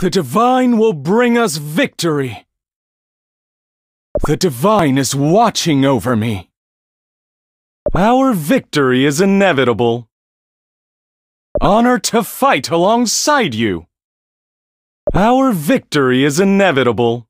The Divine will bring us victory. The Divine is watching over me. Our victory is inevitable. Honor to fight alongside you. Our victory is inevitable.